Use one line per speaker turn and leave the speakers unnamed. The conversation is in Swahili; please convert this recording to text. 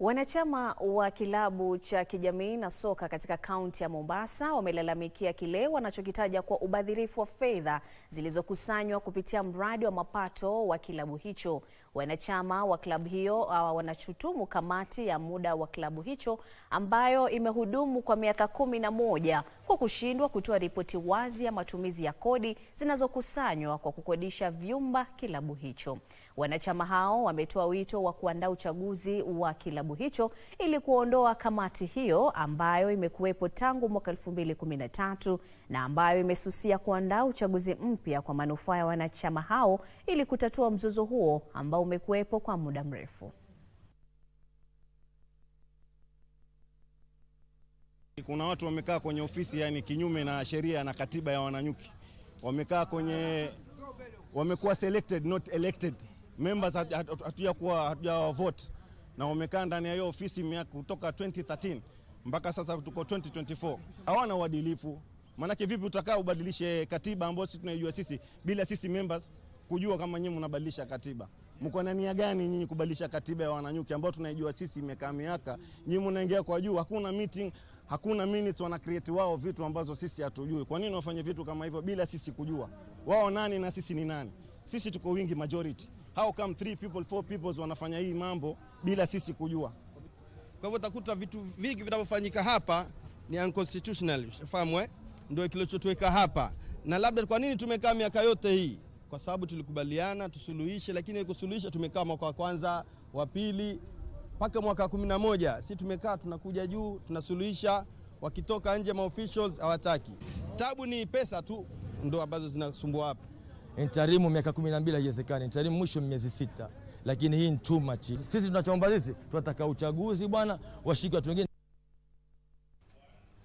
Wanachama wa kilabu cha kijamii na soka katika kaunti ya Mombasa wamelalamikia kile wanachokitaja kwa ubadhirifu wa fedha zilizokusanywa kupitia mradi wa mapato wa kilabu hicho. Wanachama wa klabu hiyo ah, wanashutumu kamati ya muda wa klabu hicho ambayo imehudumu kwa miaka kumi na moja kwa kushindwa kutoa ripoti wazi ya matumizi ya kodi zinazokusanywa kwa kukodisha vyumba kilabu hicho. Wanachama hao wametoa wito wa kuandaa uchaguzi wa kilabu hicho ili kuondoa kamati hiyo ambayo imekuwepo tangu mwaka 2013 na ambayo imesusia kuandaa uchaguzi mpya kwa manufaa ya wanachama hao ili kutatua mzozo huo ambao umekuwepo kwa muda mrefu.
Kuna watu wamekaa kwenye ofisi yani kinyume na sheria na katiba ya Wananyuki, wamekaa kwenye, wamekuwa selected not elected members, kuwa hatuja vote, na wamekaa ndani ya hiyo ofisi miaka kutoka 2013 mpaka sasa tuko 2024. Hawana uadilifu, maanake vipi utakaa ubadilishe katiba ambayo sisi tunaijua sisi bila sisi members kujua kama nyinyi mnabadilisha katiba mko na nia gani nyinyi kubadilisha katiba ya Wananyuki ambayo tunaijua sisi imekaa miaka? Nyinyi mnaingia kwa juu, hakuna meeting, hakuna minutes, wana create wao vitu ambazo sisi hatujui. Kwa nini wafanye vitu kama hivyo bila sisi kujua wao nani na sisi ni nani? Sisi tuko wingi, majority. How come three people, four people wanafanya hii mambo bila sisi kujua? Kwa hivyo utakuta vitu vingi vinavyofanyika hapa ni unconstitutional, fahamu
eh? Ndio kilichotuweka hapa, na labda kwa nini tumekaa miaka yote hii kwa sababu tulikubaliana tusuluhishe, lakini kusuluhisha tumekaa mwaka wa kwanza, wa pili mpaka mwaka kumi na moja si tumekaa tunakuja juu tunasuluhisha, wakitoka nje officials hawataki. Tabu ni pesa tu ndo ambazo zinasumbua hapa. Interimu miaka kumi na mbili haiwezekani, interimu mwisho miezi sita, lakini hii ni too much. Sisi tunachoomba sisi tunataka uchaguzi bwana, washike watu wengine.